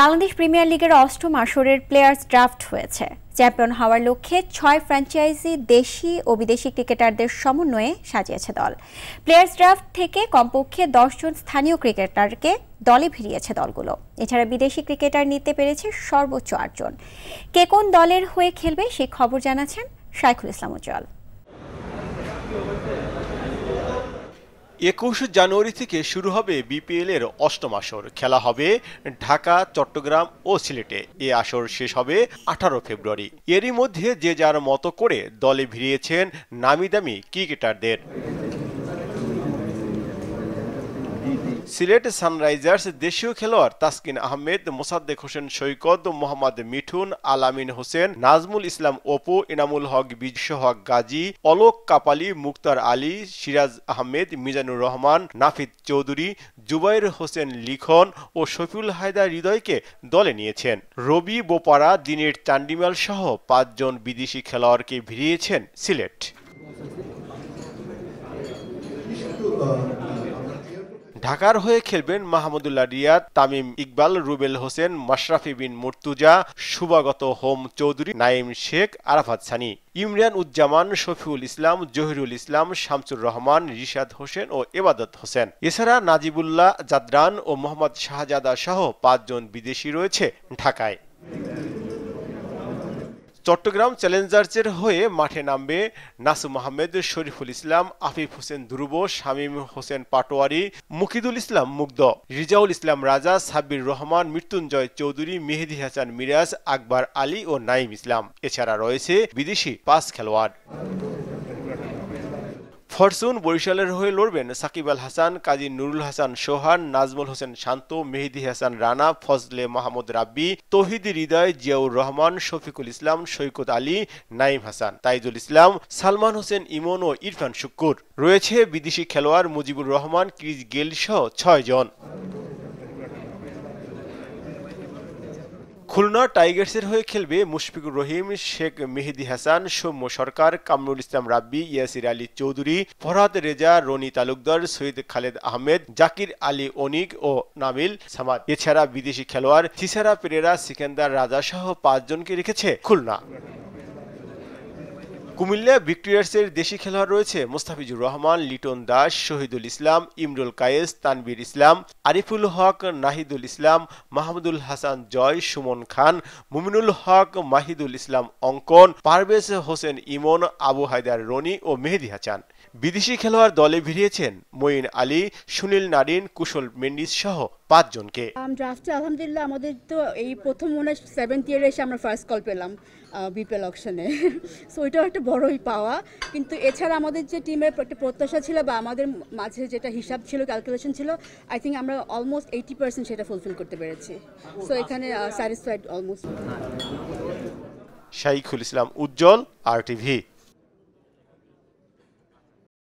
Bangladesh premier লিগের অষ্টম আসরের প্লেয়ার্স ড্রাফট হয়েছে চ্যাম্পিয়ন হওয়ার লক্ষ্যে ছয় ফ্র্যাঞ্চাইজি দেশি ও বিদেশি ক্রিকেটারদের সমন্বয়ে সাজিয়েছে দল প্লেয়ার্স ড্রাফট থেকে কমপক্ষে দশজন স্থানীয় ক্রিকেটারকে দলে ফিরিয়েছে দলগুলো এছাড়া বিদেশি ক্রিকেটার নিতে পেরেছে সর্বোচ্চ আটজন কে কোন দলের হয়ে খেলবে সেই খবর জানাচ্ছেন শাইখুল ইসলাম উজ্জ্বল একুশ জানুয়ারি থেকে শুরু হবে বিপিএল এর অষ্টম আসর খেলা হবে ঢাকা চট্টগ্রাম ও সিলেটে এ আসর শেষ হবে আঠারো ফেব্রুয়ারি এরই মধ্যে যে যার মতো করে দলে ভিড়িয়েছেন নামি দামি ক্রিকেটারদের সিলেট সানরাইজার্স দেশীয় খেলোয়াড় তাসকিন আহমেদ মোসাদ্দেক হোসেন সৈকত মোহাম্মদ মিঠুন আলামিন হোসেন নাজমুল ইসলাম অপু ইনামুল হক বিজসহক গাজী অলোক কাপালি মুক্তার আলী সিরাজ আহমেদ মিজানুর রহমান নাফিদ চৌধুরী জুবাইর হোসেন লিখন ও শফিউল হায়দার হৃদয়কে দলে নিয়েছেন রবি বোপারা দিনের চান্ডিমাল সহ পাঁচজন বিদেশি খেলোয়াড়কে ভিড়িয়েছেন সিলেট ঢাকার হয়ে খেলবেন মাহমুদুল্লাহ রিয়াদ তামিম ইকবাল রুবেল হোসেন মাশরাফি বিন মুর্তুজা সুবাগত হোম চৌধুরী নাইম শেখ আরাফাত সানি ইমরান উজ্জামান শফিউল ইসলাম জহিরুল ইসলাম শামসুর রহমান রিশাদ হোসেন ও এবাদত হোসেন এছাড়া নাজিবুল্লাহ জাদরান ও মোহাম্মদ শাহজাদা সহ পাঁচজন বিদেশি রয়েছে ঢাকায় চট্টগ্রাম চ্যালেঞ্জার্সের হয়ে মাঠে নামবে নাসু মাহমেদ শরীফুল ইসলাম আফিফ হোসেন ধ্রুব শামীম হোসেন পাটোয়ারি মুকিদুল ইসলাম মুগ্ধ রিজাউল ইসলাম রাজা সাব্বির রহমান মৃত্যুঞ্জয় চৌধুরী মেহেদি হাসান মিরাজ আকবর আলী ও নাইম ইসলাম এছাড়া রয়েছে বিদেশি পাঁচ খেলোয়াড় ফরচুন বরিশালের হয়ে লড়বেন সাকিব আল হাসান কাজী নুরুল হাসান সোহান নাজমুল হোসেন শান্ত মেহেদি হাসান রানা ফজলে মাহমুদ রাব্বি তহিদি হৃদয় জিয়াউর রহমান শফিকুল ইসলাম সৈকত আলী নাইম হাসান তাইজুল ইসলাম সালমান হোসেন ইমন ও ইরফান শুক্কুর রয়েছে বিদেশি খেলোয়াড় মুজিবুর রহমান ক্রিস গেল সহ ছয় জন খুলনা টাইগার্সের হয়ে খেলবে মুশফিকুর রহিম শেখ মেহেদি হাসান সৌম্য সরকার কামরুল ইসলাম রাব্বি ইয়াসির আলী চৌধুরী ফরহাদ রেজা রনি তালুকদার সৈয়দ খালেদ আহমেদ জাকির আলী অনিক ও নামিল সামাদ এছাড়া বিদেশি খেলোয়াড় থিসারা পেরেরা সিকান্দার রাজা সহ পাঁচজনকে রেখেছে খুলনা কুমিল্লা ভিক্টোরিয়ার্সের দেশি খেলোয়াড় রয়েছে মোস্তাফিজুর রহমান লিটন দাস শহীদুল ইসলাম ইমরুল কায়েস তানবির ইসলাম আরিফুল হক নাহিদুল ইসলাম মাহমুদুল হাসান জয় সুমন খান মুমিনুল হক মাহিদুল ইসলাম অঙ্কন পারভেজ হোসেন ইমন আবু হায়দার রনি ও মেহেদি হাসান বিদেশি খেলোয়াড় দলে ভিড়িয়েছেন মঈন আলী সুনীল নারিন কুশল মেন্ডিস সহ পাঁচজনকে ড্রাফটে আমাদের তো এই প্রথম মনে সেভেন্থ ইয়ারে এসে আমরা ফার্স্ট কল পেলাম বিপিএল অকশনে সো ওইটাও একটা বড়ই পাওয়া কিন্তু এছাড়া আমাদের যে টিমের একটা প্রত্যাশা ছিল বা আমাদের মাঝে যেটা হিসাব ছিল ক্যালকুলেশন ছিল আই থিঙ্ক আমরা অলমোস্ট এইটি পার্সেন্ট সেটা ফুলফিল করতে পেরেছি সো এখানে স্যাটিসফাইড অলমোস্ট শাইখুল ইসলাম উজ্জ্বল আর টিভি